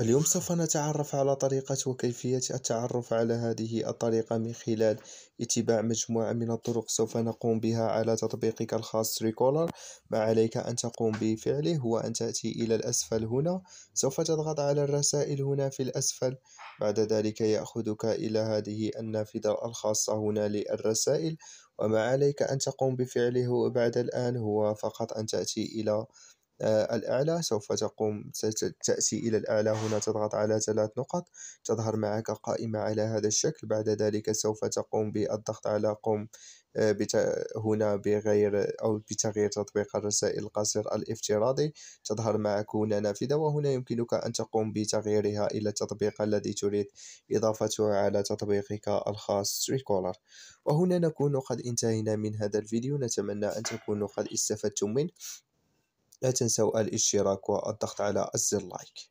اليوم سوف نتعرف على طريقة وكيفية التعرف على هذه الطريقة من خلال اتباع مجموعة من الطرق سوف نقوم بها على تطبيقك الخاص ريكولر ما عليك أن تقوم بفعله هو أن تأتي إلى الأسفل هنا سوف تضغط على الرسائل هنا في الأسفل بعد ذلك يأخذك إلى هذه النافذة الخاصة هنا للرسائل وما عليك أن تقوم بفعله بعد الآن هو فقط أن تأتي إلى آه، الأعلى سوف تقوم تأتي إلى الأعلى هنا تضغط على ثلاث نقط تظهر معك قائمة على هذا الشكل بعد ذلك سوف تقوم بالضغط على قم آه، هنا بغير أو بتغيير تطبيق الرسائل القصير الافتراضي تظهر معك هنا نافذة وهنا يمكنك أن تقوم بتغييرها إلى التطبيق الذي تريد إضافته على تطبيقك الخاص تريكولر وهنا نكون قد انتهينا من هذا الفيديو نتمنى أن تكونوا قد استفدتم منه لا تنسوا الاشتراك والضغط على الزر لايك